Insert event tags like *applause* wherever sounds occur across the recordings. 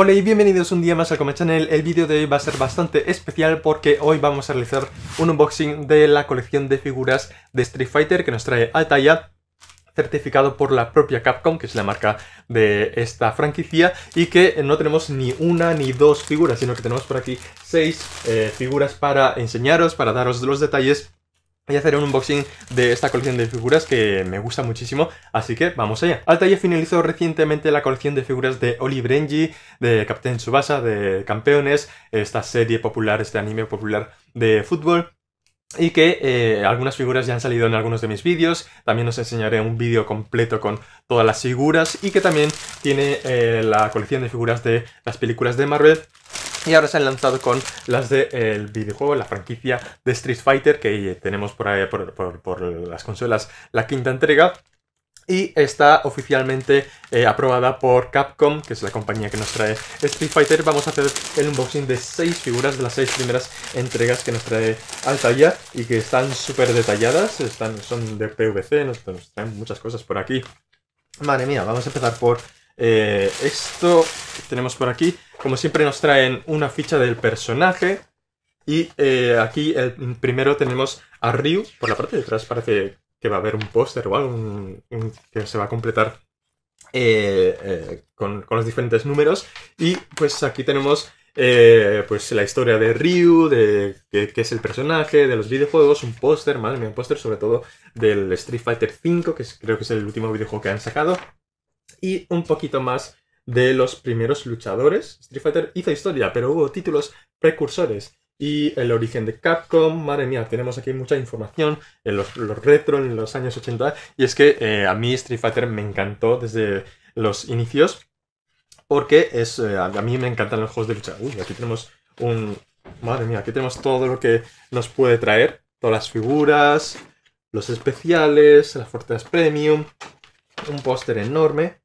Hola y bienvenidos un día más al Comechannel, El vídeo de hoy va a ser bastante especial porque hoy vamos a realizar un unboxing de la colección de figuras de Street Fighter que nos trae Altaya certificado por la propia Capcom, que es la marca de esta franquicia, y que no tenemos ni una ni dos figuras, sino que tenemos por aquí seis eh, figuras para enseñaros, para daros los detalles y hacer un unboxing de esta colección de figuras que me gusta muchísimo, así que vamos allá. ya finalizó recientemente la colección de figuras de Oli Brenji, de Captain Tsubasa, de Campeones, esta serie popular, este anime popular de fútbol, y que eh, algunas figuras ya han salido en algunos de mis vídeos, también os enseñaré un vídeo completo con todas las figuras y que también tiene eh, la colección de figuras de las películas de Marvel y ahora se han lanzado con las del videojuego, la franquicia de Street Fighter, que tenemos por, ahí, por, las consolas la quinta entrega y está oficialmente eh, aprobada por Capcom, que es la compañía que nos trae Street Fighter. Vamos a hacer el unboxing de seis figuras de las seis primeras entregas que nos trae Altaya y que están súper detalladas, están, son de PVC, nos traen muchas cosas por aquí. Madre mía, vamos a empezar por eh, esto tenemos por aquí, como siempre nos traen una ficha del personaje. Y eh, aquí primero tenemos a Ryu, por la parte de atrás parece que va a haber un póster o algo que se va a completar eh, con, los diferentes números. Y pues aquí tenemos pues la historia de Ryu, de, qué es el personaje, de los videojuegos, un póster, madre mía, un póster sobre todo del Street Fighter V, que creo que es el último videojuego que han sacado y un poquito más de los primeros luchadores. Street Fighter hizo historia, pero hubo títulos precursores. Y el origen de Capcom, madre mía, tenemos aquí mucha información en los, retro, en los años 80. Y es que eh, a mí Street Fighter me encantó desde los inicios, porque es, eh, a mí me encantan los juegos de lucha. Uy, aquí tenemos un... Madre mía, aquí tenemos todo lo que nos puede traer. Todas las figuras, los especiales, las fortalezas premium, un póster enorme.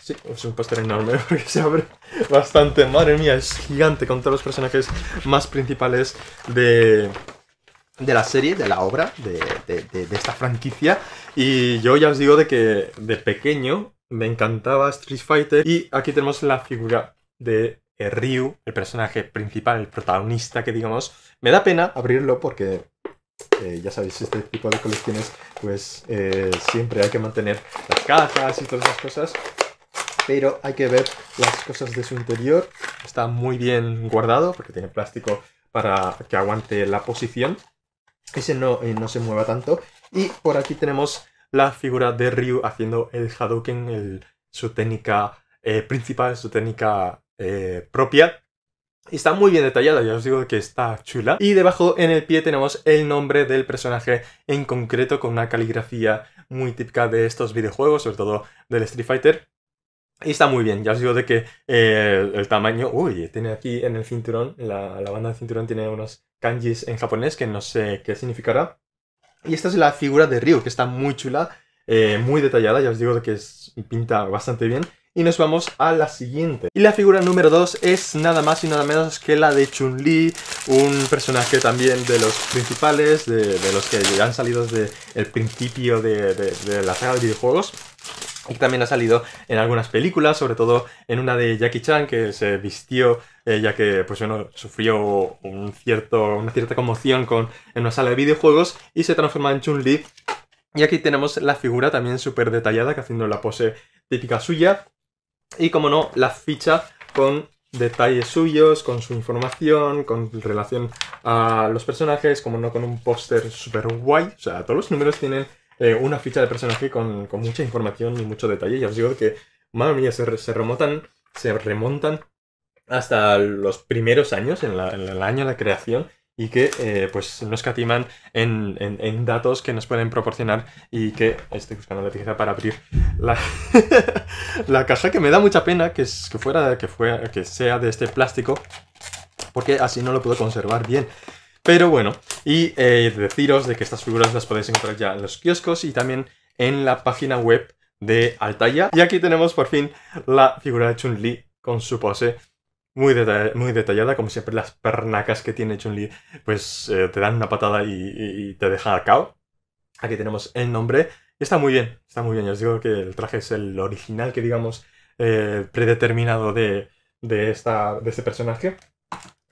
Sí, es un póster enorme *laughs* porque se abre bastante. Madre mía, es gigante con todos los personajes más principales de, la serie, de la obra, de, de, esta franquicia. Y yo ya os digo de que de pequeño me encantaba Street Fighter. Y aquí tenemos la figura de Ryu, el personaje principal, el protagonista que digamos. Me da pena abrirlo porque eh, ya sabéis, este tipo de colecciones, pues eh, siempre hay que mantener las cajas y todas esas cosas, pero hay que ver las cosas de su interior. Está muy bien guardado porque tiene plástico para que aguante la posición. Ese no, eh, se mueva tanto. Y por aquí tenemos la figura de Ryu haciendo el Hadouken, su técnica principal, su técnica propia, Está muy bien detallada, ya os digo que está chula. Y debajo en el pie tenemos el nombre del personaje en concreto con una caligrafía muy típica de estos videojuegos, sobre todo del Street Fighter. Y está muy bien, ya os digo de que eh, el, tamaño... Uy, tiene aquí en el cinturón, la, la banda de cinturón tiene unos kanjis en japonés que no sé qué significará. Y esta es la figura de Ryu, que está muy chula, eh, muy detallada, ya os digo de que es y pinta bastante bien. Y nos vamos a la siguiente. Y la figura número 2 es nada más y nada menos que la de Chun-Li, un personaje también de los principales, de, los que ya han salido desde el principio de, la saga de videojuegos. Y también ha salido en algunas películas, sobre todo en una de Jackie Chan, que se vistió, ya que pues, bueno, sufrió un cierto, una cierta conmoción con, en una sala de videojuegos y se transforma en Chun-Li y aquí tenemos la figura también súper detallada, que haciendo la pose típica suya. Y como no, la ficha con detalles suyos, con su información, con relación a los personajes, como no con un póster súper guay. O sea, todos los números tienen eh, una ficha de personaje con, mucha información y mucho detalle. Ya os digo que, madre mía, se, remontan, se remontan hasta los primeros años, en, en el año de la creación, y que nos eh, pues nos en, datos que nos pueden proporcionar y que estoy buscando la tijera para abrir la, *laughs* la caja que me da mucha pena que, es, que, fuera, que, que sea de este plástico porque así no lo puedo conservar bien. Pero bueno, y eh, deciros de que estas figuras las podéis encontrar ya en los kioscos y también en la página web de Altaya. Y aquí tenemos por fin la figura de Chun-Li con su pose muy, detallada, como siempre, las pernacas que tiene Chun-Li, pues eh, te dan una patada y, te dejan a Aquí tenemos el nombre. Está muy bien, está muy bien. Ya os digo que el traje es el original que, digamos, eh, predeterminado de, esta, de este personaje.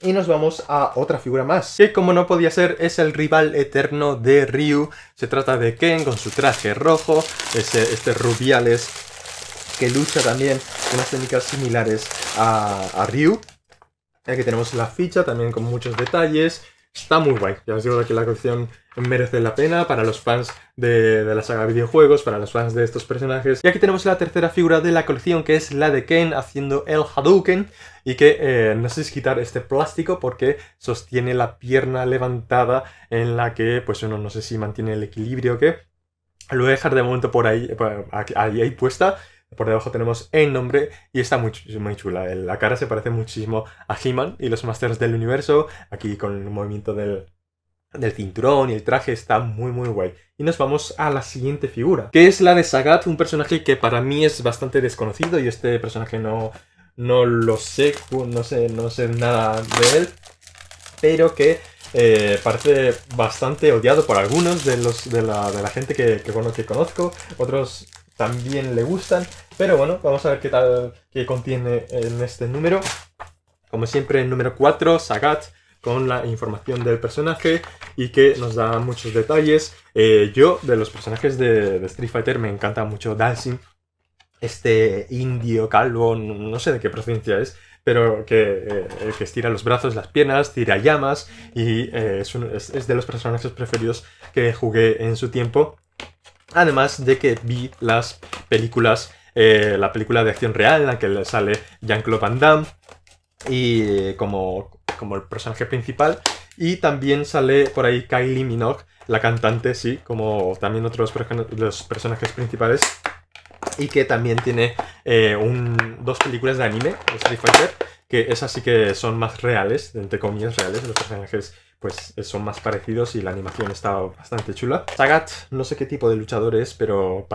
Y nos vamos a otra figura más, que como no podía ser, es el rival eterno de Ryu. Se trata de Ken con su traje rojo, ese, este rubiales que lucha también con unas técnicas similares a, a Ryu. Aquí tenemos la ficha también con muchos detalles. Está muy guay. Ya os digo que la colección merece la pena para los fans de, la saga de videojuegos, para los fans de estos personajes. Y aquí tenemos la tercera figura de la colección, que es la de Ken haciendo el Hadouken, y que eh, no sé si quitar este plástico porque sostiene la pierna levantada en la que, pues uno no sé si mantiene el equilibrio o qué. Lo voy a dejar de momento por ahí, ahí, ahí puesta, por debajo tenemos el nombre y está muy, muy chula. La cara se parece muchísimo a he y los Masters del Universo. Aquí con el movimiento del, cinturón y el traje está muy muy guay. Y nos vamos a la siguiente figura, que es la de Sagat, un personaje que para mí es bastante desconocido y este personaje no, no lo sé, no sé, no sé nada de él, pero que eh, parece bastante odiado por algunos de, los, de, la, gente que, que conozco. Otros también le gustan. Pero bueno, vamos a ver qué tal que contiene en este número. Como siempre, el número 4, Sagat, con la información del personaje y que nos da muchos detalles. Eh, yo, de los personajes de, Street Fighter, me encanta mucho Dancing, este indio calvo, no sé de qué procedencia es, pero eh, que, estira los brazos, las piernas, tira llamas y eh, es, de los personajes preferidos que jugué en su tiempo. Además de que vi las películas, eh, la película de acción real en la que sale Jean-Claude Van Damme y eh, como, como el personaje principal. Y también sale por ahí Kylie Minogue, la cantante, sí, como también otros los personajes principales. Y que también tiene eh, dos películas de anime, Street Fighter, que esas sí que son más reales, entre comillas reales, los personajes pues son más parecidos y la animación está bastante chula. Sagat, no sé qué tipo de luchador es, pero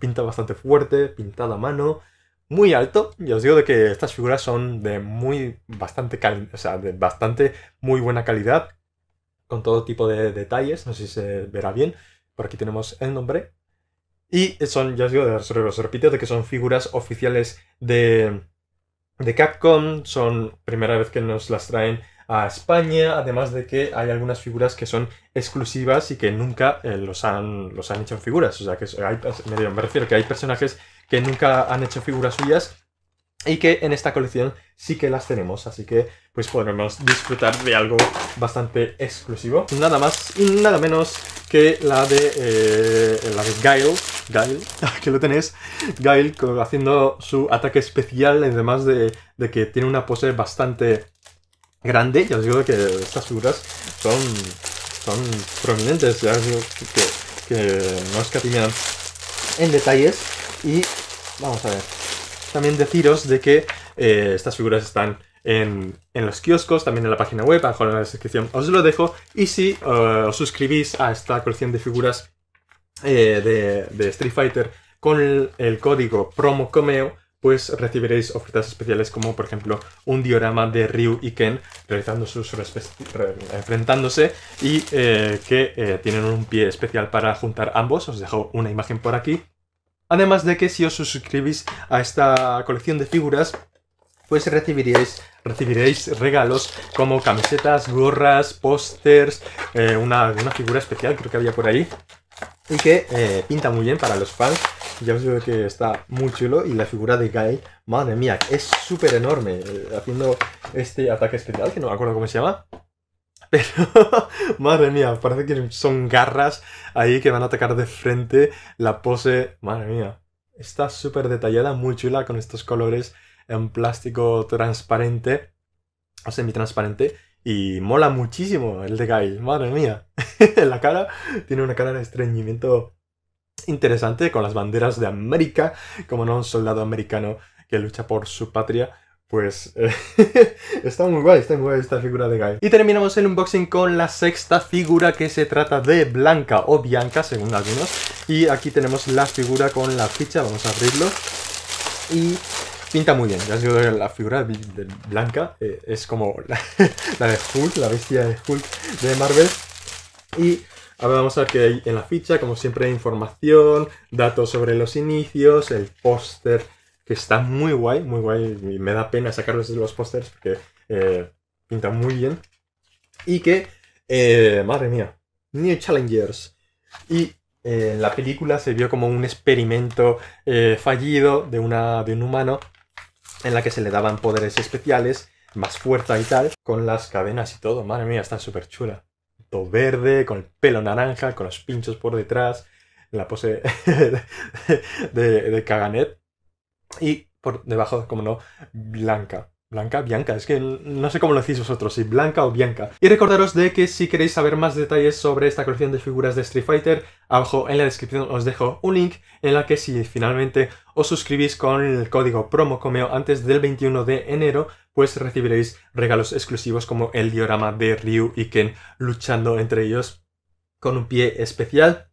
pinta bastante fuerte, pintada a mano, muy alto. Y os digo de que estas figuras son de muy bastante de bastante muy buena calidad, con todo tipo de detalles. No sé si se verá bien. Por aquí tenemos el nombre. Y son, ya os digo, os repito, de que son figuras oficiales de, de Capcom. Son primera vez que nos las traen a España, además de que hay algunas figuras que son exclusivas y que nunca eh, los, han, los han hecho figuras. O sea, que hay, me, refiero que hay personajes que nunca han hecho figuras suyas y que en esta colección sí que las tenemos, así que pues podremos disfrutar de algo bastante exclusivo. Nada más y nada menos que la de, eh, la de *laughs* que lo tenéis, Gail haciendo su ataque especial, además de, de que tiene una pose bastante grande. ya os digo que estas figuras son, son prominentes, ya os digo que, que no escatimean en detalles. Y vamos a ver, también deciros de que eh, estas figuras están en, los kioscos, también en la página web, abajo en la descripción os lo dejo. Y si eh, os suscribís a esta colección de figuras eh, de, Street Fighter con el, el código promo comeo pues recibiréis ofertas especiales como por ejemplo un diorama de Ryu y Ken realizando sus enfrentándose y eh, que eh, tienen un pie especial para juntar ambos. Os dejo una imagen por aquí. Además de que si os suscribís a esta colección de figuras, pues recibiréis, recibiréis regalos como camisetas, gorras, pósters, eh, una, figura especial creo que había por ahí y que pinta muy bien para los fans ya os digo que está muy chulo y la figura de Guy, madre mía, es súper enorme eh, haciendo este ataque especial, que no me acuerdo cómo se llama. *laughs* Pero, madre mía, parece que son garras ahí que van a atacar de frente la pose, madre mía. Está súper detallada, muy chula, con estos colores en plástico transparente o semi-transparente. Y mola muchísimo el de Guy, madre mía. *laughs* la cara tiene una cara de estreñimiento interesante con las banderas de América, como no un soldado americano que lucha por su patria. Pues eh, *laughs* está muy guay, está muy guay esta figura de Guy. Y terminamos el unboxing con la sexta figura que se trata de Blanca o Bianca, según algunos. Y aquí tenemos la figura con la ficha, vamos a abrirlo. Y pinta muy bien. Ya os digo la figura de Blanca eh, es como la, *laughs* la de Hulk, la bestia de Hulk de Marvel. Y Ahora vamos a ver que hay en la ficha, como siempre, hay información, datos sobre los inicios, el póster, que está muy guay, muy guay, y me da pena sacarlos de los pósters porque eh, pintan muy bien. Y que, eh, madre mía, New Challengers. Y en eh, la película se vio como un experimento fallido de, de un humano en la que se le daban poderes especiales, más fuerza y tal, con las cadenas y todo. Madre mía, está súper chula verde, con el pelo naranja, con los pinchos por detrás, en la pose *laughs* de, Caganet, Y por debajo, como no, blanca. Blanca, Bianca, es que no sé cómo lo decís vosotros, si Blanca o Bianca. Y recordaros de que si queréis saber más detalles sobre esta colección de figuras de Street Fighter, abajo en la descripción os dejo un link en la que si finalmente os suscribís con el código PROMOCOMEO antes del 21 de enero, pues recibiréis regalos exclusivos como el diorama de Ryu y Ken luchando entre ellos con un pie especial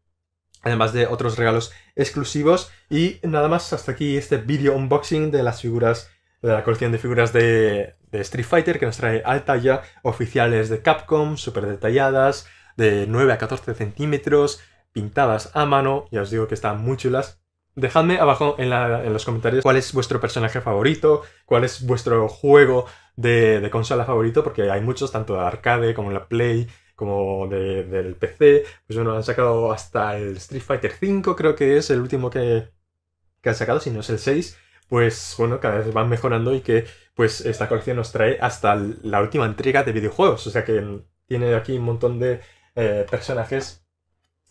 además de otros regalos exclusivos. Y nada más, hasta aquí este video unboxing de las figuras de la colección de figuras de, Street Fighter que nos trae al talla oficiales de Capcom, súper detalladas, de 9 a 14 centímetros, pintadas a mano, ya os digo que están muy chulas. Dejadme abajo en, los comentarios cuál es vuestro personaje favorito, cuál es vuestro juego de, consola favorito, porque hay muchos, tanto de arcade como de la Play, como del PC. Pues bueno, han sacado hasta el Street Fighter 5, creo que es el último que, que han sacado, si no es el 6 pues bueno, cada vez van mejorando y que pues esta colección nos trae hasta la última entrega de videojuegos. O sea que tiene aquí un montón de eh, personajes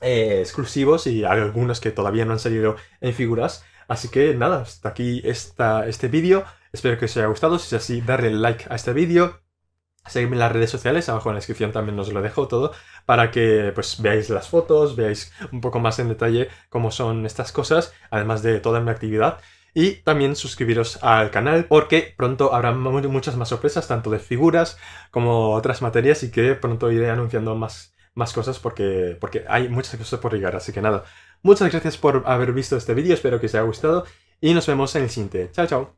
eh, exclusivos y algunos que todavía no han salido en figuras. Así que nada, hasta aquí este vídeo. Espero que os haya gustado. Si es así, darle like a este vídeo. Seguidme en las redes sociales, abajo en la descripción también os lo dejo todo, para que pues veáis las fotos, veáis un poco más en detalle cómo son estas cosas, además de toda mi actividad y también suscribiros al canal porque pronto habrá muchas más sorpresas, tanto de figuras como otras materias y que pronto iré anunciando más, más cosas porque, porque hay muchas cosas por llegar. Así que nada, muchas gracias por haber visto este vídeo, espero que os haya gustado y nos vemos en el siguiente. Chao, chao.